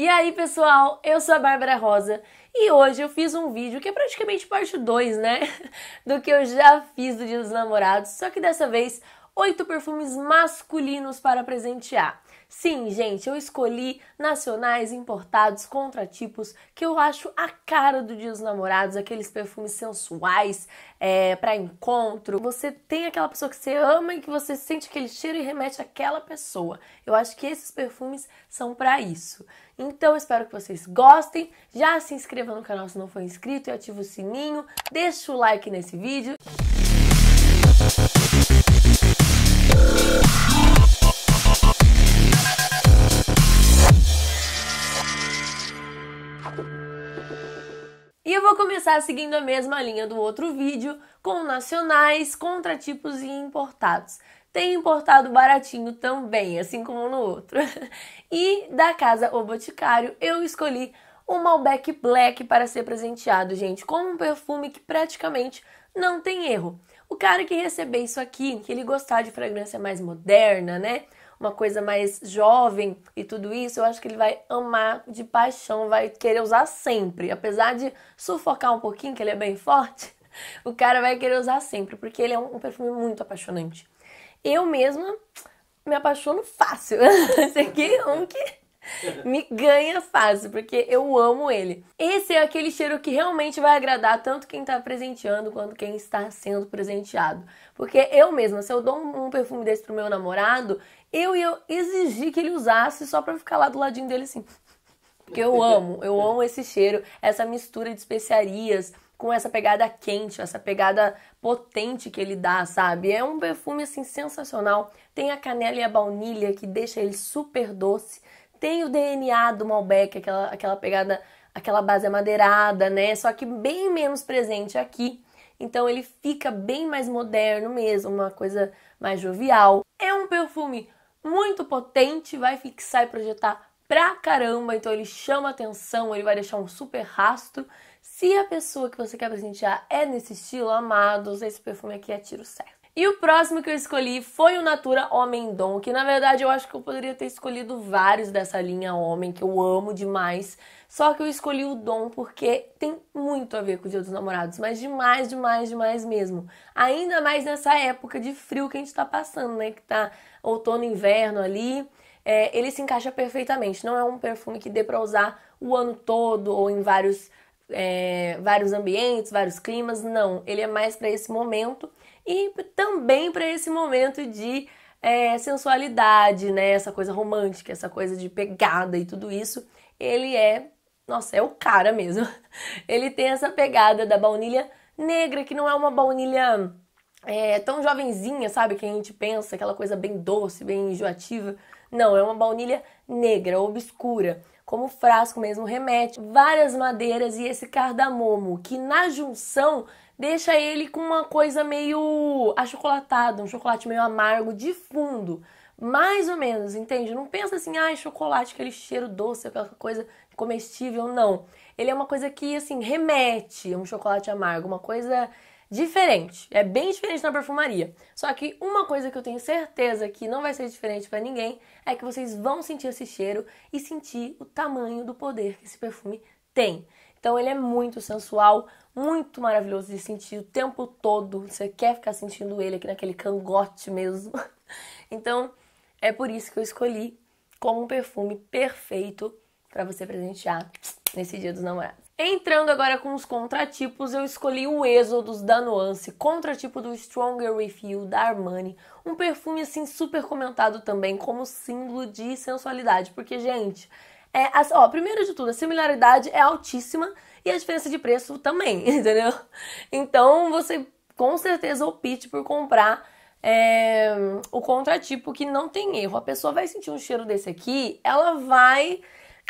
E aí, pessoal, eu sou a Bárbara Rosa e hoje eu fiz um vídeo que é praticamente parte 2, né? Do que eu já fiz do Dia dos Namorados, só que dessa vez oito perfumes masculinos para presentear. Sim, gente, eu escolhi nacionais importados, contratipos, que eu acho a cara do Dia dos Namorados, aqueles perfumes sensuais é, para encontro. Você tem aquela pessoa que você ama e que você sente aquele cheiro e remete àquela pessoa. Eu acho que esses perfumes são para isso. Então, espero que vocês gostem. Já se inscreva no canal se não for inscrito e ativa o sininho. Deixa o like nesse vídeo. vou começar seguindo a mesma linha do outro vídeo, com nacionais, contratipos e importados. Tem importado baratinho também, assim como no outro. e da casa O Boticário, eu escolhi o Malbec Black para ser presenteado, gente, como um perfume que praticamente não tem erro. O cara que receber isso aqui, que ele gostar de fragrância mais moderna, né? uma coisa mais jovem e tudo isso, eu acho que ele vai amar de paixão, vai querer usar sempre. Apesar de sufocar um pouquinho, que ele é bem forte, o cara vai querer usar sempre, porque ele é um perfume muito apaixonante. Eu mesma me apaixono fácil. Esse aqui é um que me ganha fácil, porque eu amo ele. Esse é aquele cheiro que realmente vai agradar tanto quem está presenteando quanto quem está sendo presenteado. Porque eu mesma, se eu dou um perfume desse pro meu namorado, eu ia exigir que ele usasse só pra ficar lá do ladinho dele assim. Porque eu amo, eu amo esse cheiro, essa mistura de especiarias com essa pegada quente, essa pegada potente que ele dá, sabe? É um perfume assim sensacional. Tem a canela e a baunilha que deixa ele super doce. Tem o DNA do Malbec, aquela, aquela pegada, aquela base amadeirada, né? Só que bem menos presente aqui. Então ele fica bem mais moderno mesmo, uma coisa mais jovial. É um perfume muito potente, vai fixar e projetar pra caramba, então ele chama atenção, ele vai deixar um super rastro. Se a pessoa que você quer presentear é nesse estilo, amados, esse perfume aqui é tiro certo. E o próximo que eu escolhi foi o Natura Homem Dom, que na verdade eu acho que eu poderia ter escolhido vários dessa linha Homem, que eu amo demais. Só que eu escolhi o dom porque tem muito a ver com o Dia dos Namorados, mas demais, demais, demais mesmo. Ainda mais nessa época de frio que a gente tá passando, né? Que tá outono, inverno ali. É, ele se encaixa perfeitamente. Não é um perfume que dê pra usar o ano todo ou em vários, é, vários ambientes, vários climas. Não. Ele é mais para esse momento e também para esse momento de é, sensualidade, né? Essa coisa romântica, essa coisa de pegada e tudo isso, ele é nossa, é o cara mesmo. Ele tem essa pegada da baunilha negra, que não é uma baunilha é, tão jovenzinha, sabe? Que a gente pensa, aquela coisa bem doce, bem enjoativa. Não, é uma baunilha negra, obscura. Como frasco mesmo remete, várias madeiras e esse cardamomo, que na junção deixa ele com uma coisa meio achocolatada, um chocolate meio amargo de fundo. Mais ou menos, entende? Não pensa assim, ai, ah, chocolate, aquele cheiro doce, aquela coisa comestível, não. Ele é uma coisa que, assim, remete a um chocolate amargo, uma coisa diferente. É bem diferente na perfumaria. Só que uma coisa que eu tenho certeza que não vai ser diferente para ninguém é que vocês vão sentir esse cheiro e sentir o tamanho do poder que esse perfume tem. Então ele é muito sensual, muito maravilhoso de sentir o tempo todo. Você quer ficar sentindo ele aqui naquele cangote mesmo. Então é por isso que eu escolhi como um perfume perfeito para você presentear nesse Dia dos Namorados. Entrando agora com os contratipos, eu escolhi o Êxodos da Nuance, contratipo do Stronger With You da Armani, um perfume assim super comentado também como símbolo de sensualidade, porque gente, é, assim, ó, primeiro de tudo, a similaridade é altíssima e a diferença de preço também, entendeu? Então você com certeza opte por comprar é, o contratipo que não tem erro. A pessoa vai sentir um cheiro desse aqui, ela vai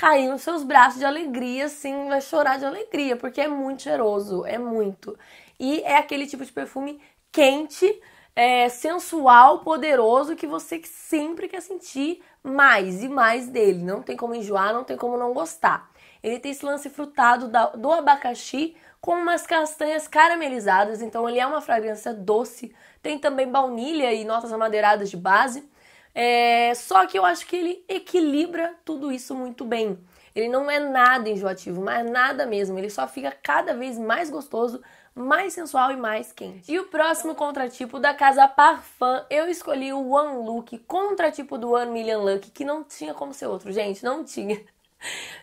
cair nos seus braços de alegria, assim, vai chorar de alegria, porque é muito cheiroso, é muito. E é aquele tipo de perfume quente, é, sensual, poderoso, que você sempre quer sentir mais e mais dele. Não tem como enjoar, não tem como não gostar. Ele tem esse lance frutado da, do abacaxi com umas castanhas caramelizadas, então ele é uma fragrância doce. Tem também baunilha e notas amadeiradas de base. É, só que eu acho que ele equilibra tudo isso muito bem. Ele não é nada enjoativo, mas nada mesmo. Ele só fica cada vez mais gostoso, mais sensual e mais quente. E o próximo contratipo da casa Parfum, eu escolhi o One Look, contratipo do One Million Look, que não tinha como ser outro, gente, não tinha.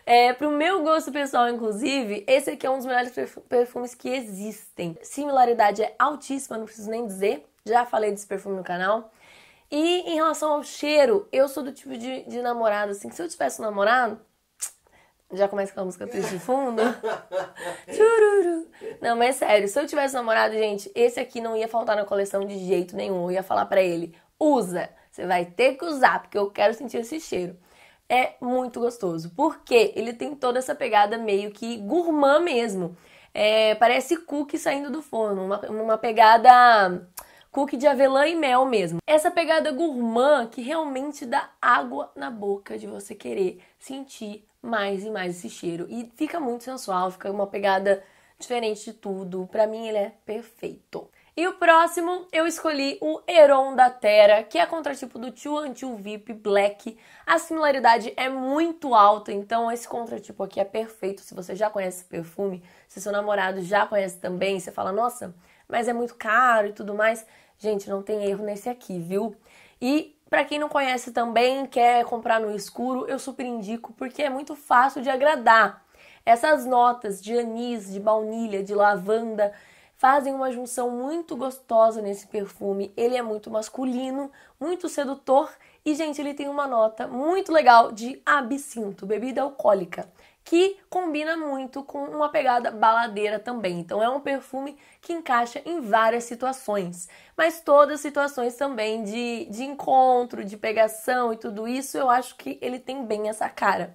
É, pro meu gosto pessoal, inclusive, esse aqui é um dos melhores perfumes que existem. Similaridade é altíssima, não preciso nem dizer. Já falei desse perfume no canal. E em relação ao cheiro, eu sou do tipo de, de namorado, assim, que se eu tivesse um namorado, já começa com a música triste de fundo. Chururu. Não, mas é sério, se eu tivesse namorado, gente, esse aqui não ia faltar na coleção de jeito nenhum. Eu ia falar para ele: usa, você vai ter que usar, porque eu quero sentir esse cheiro. É muito gostoso, porque ele tem toda essa pegada meio que gourmand mesmo. É, parece cookie saindo do forno, uma, uma pegada cookie de avelã e mel mesmo. Essa pegada gourmand que realmente dá água na boca de você querer sentir mais e mais esse cheiro. E fica muito sensual, fica uma pegada diferente de tudo. Para mim ele é perfeito. E o próximo eu escolhi o Heron da Terra, que é contratipo do Tio Antil VIP Black. A similaridade é muito alta, então esse contratipo aqui é perfeito. Se você já conhece esse perfume, se seu namorado já conhece também, você fala: "Nossa, mas é muito caro e tudo mais. Gente, não tem erro nesse aqui, viu? E para quem não conhece também, quer comprar no escuro, eu super indico porque é muito fácil de agradar. Essas notas de anis, de baunilha, de lavanda fazem uma junção muito gostosa nesse perfume. Ele é muito masculino, muito sedutor e, gente, ele tem uma nota muito legal de absinto, bebida alcoólica que combina muito com uma pegada baladeira também. Então é um perfume que encaixa em várias situações, mas todas situações também de, de encontro, de pegação e tudo isso, eu acho que ele tem bem essa cara.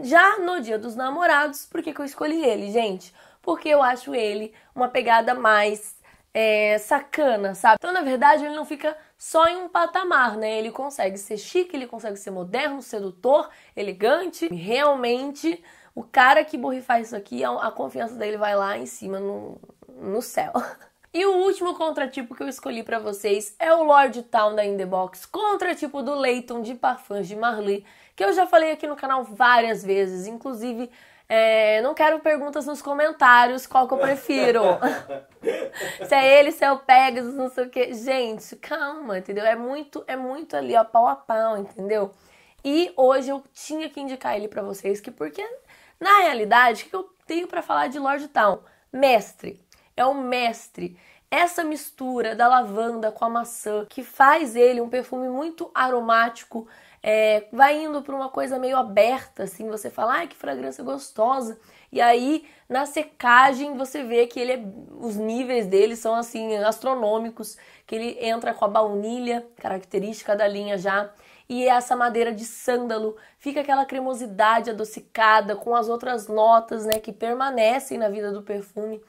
Já no Dia dos Namorados, por que, que eu escolhi ele, gente? Porque eu acho ele uma pegada mais é, sacana, sabe? Então, na verdade, ele não fica só em um patamar, né? Ele consegue ser chique, ele consegue ser moderno, sedutor, elegante. Realmente o cara que borrifar isso aqui, a confiança dele vai lá em cima no, no céu. E o último contratipo que eu escolhi para vocês é o Lord Town da Indebox, contratipo do Leighton de Parfums de Marly, que eu já falei aqui no canal várias vezes, inclusive é, não quero perguntas nos comentários, qual que eu prefiro. se é ele, se é o Pegasus, não sei o que. Gente, calma, entendeu? É muito, é muito ali, ó, pau a pau, entendeu? E hoje eu tinha que indicar ele para vocês, que porque na realidade, o que eu tenho para falar de Lord Town? Mestre. É o mestre. Essa mistura da lavanda com a maçã que faz ele um perfume muito aromático, é, vai indo para uma coisa meio aberta, assim, você fala, ai, que fragrância gostosa. E aí, na secagem, você vê que ele é, os níveis dele são assim astronômicos, que ele entra com a baunilha, característica da linha já e é essa madeira de sândalo fica aquela cremosidade adocicada com as outras notas, né, que permanecem na vida do perfume.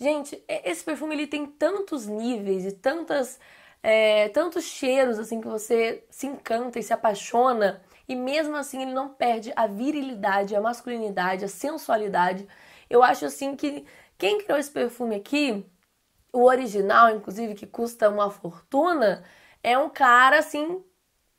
Gente, esse perfume ele tem tantos níveis e tantas é, tantos cheiros assim que você se encanta e se apaixona e mesmo assim ele não perde a virilidade, a masculinidade, a sensualidade. Eu acho assim que quem criou esse perfume aqui, o original inclusive que custa uma fortuna, é um cara assim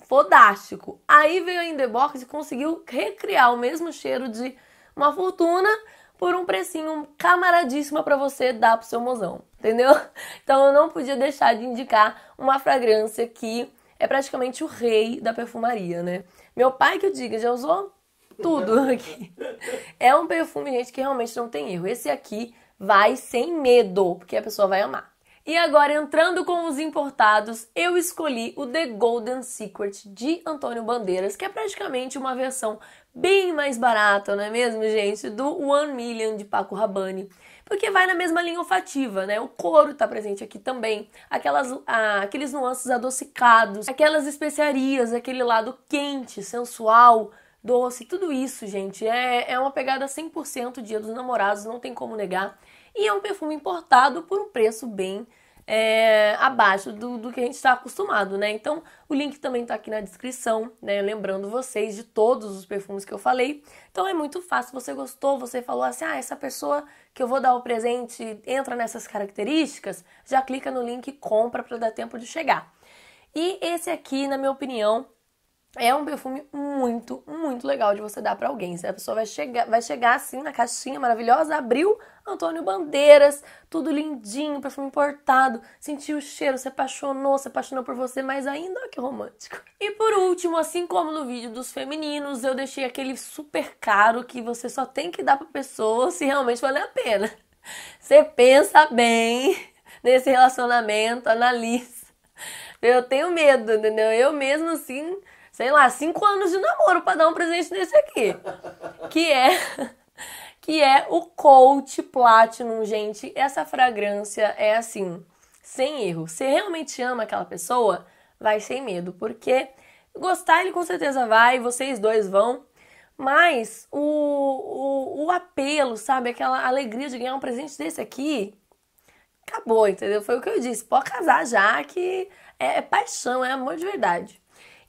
fodástico. Aí veio a Indebox e conseguiu recriar o mesmo cheiro de uma fortuna por um precinho camaradíssimo para você dar pro seu mozão, entendeu? Então eu não podia deixar de indicar uma fragrância que é praticamente o rei da perfumaria, né? Meu pai que eu diga, já usou tudo aqui. É um perfume, gente, que realmente não tem erro. Esse aqui vai sem medo, porque a pessoa vai amar. E agora, entrando com os importados, eu escolhi o The Golden Secret de Antônio Bandeiras, que é praticamente uma versão bem mais barata, não é mesmo, gente? Do One Million de Paco Rabanne. Porque vai na mesma linha olfativa, né? O couro tá presente aqui também, aquelas, ah, aqueles nuances adocicados, aquelas especiarias, aquele lado quente, sensual, doce, tudo isso, gente. É, é uma pegada 100% Dia dos Namorados, não tem como negar e é um perfume importado por um preço bem é, abaixo do, do, que a gente está acostumado, né? Então, o link também está aqui na descrição, né? Lembrando vocês de todos os perfumes que eu falei. Então, é muito fácil. Você gostou, você falou assim: ah, essa pessoa que eu vou dar o presente entra nessas características, já clica no link e compra para dar tempo de chegar. E esse aqui, na minha opinião, é um perfume muito, muito legal de você dar para alguém. a pessoa vai chegar, vai chegar assim na caixinha maravilhosa, abriu Antônio Bandeiras, tudo lindinho, perfume importado, sentiu o cheiro, se apaixonou, se apaixonou por você, mas ainda que romântico. E por último, assim como no vídeo dos femininos, eu deixei aquele super caro que você só tem que dar para pessoa se realmente valer a pena. Você pensa bem nesse relacionamento, analisa. Eu tenho medo, entendeu? Eu mesmo assim sei lá, cinco anos de namoro para dar um presente desse aqui. Que é. Que é o colt Platinum, gente. Essa fragrância é assim, sem erro. Você realmente ama aquela pessoa? Vai sem medo, porque gostar ele com certeza vai, vocês dois vão. Mas o, o, o apelo, sabe? Aquela alegria de ganhar um presente desse aqui, acabou, entendeu? Foi o que eu disse. Pode casar já, que é, é paixão, é amor de verdade.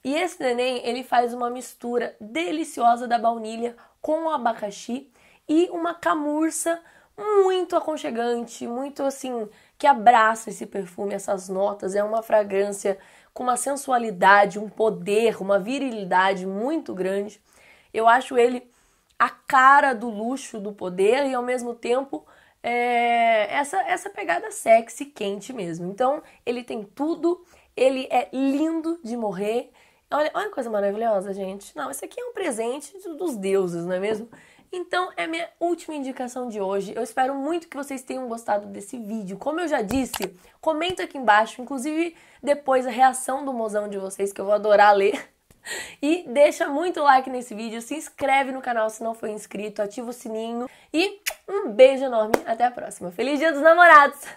E esse neném, ele faz uma mistura deliciosa da baunilha com o abacaxi e uma camurça muito aconchegante, muito assim, que abraça esse perfume, essas notas, é uma fragrância com uma sensualidade, um poder, uma virilidade muito grande. Eu acho ele a cara do luxo, do poder e ao mesmo tempo é, essa, essa pegada sexy, quente mesmo. Então ele tem tudo, ele é lindo de morrer Olha, olha que coisa maravilhosa, gente. Não, esse aqui é um presente dos deuses, não é mesmo? Então, é minha última indicação de hoje. Eu espero muito que vocês tenham gostado desse vídeo. Como eu já disse, comenta aqui embaixo, inclusive depois a reação do mozão de vocês, que eu vou adorar ler. E deixa muito like nesse vídeo, se inscreve no canal se não for inscrito, ativa o sininho e um beijo enorme, até a próxima. Feliz Dia dos Namorados!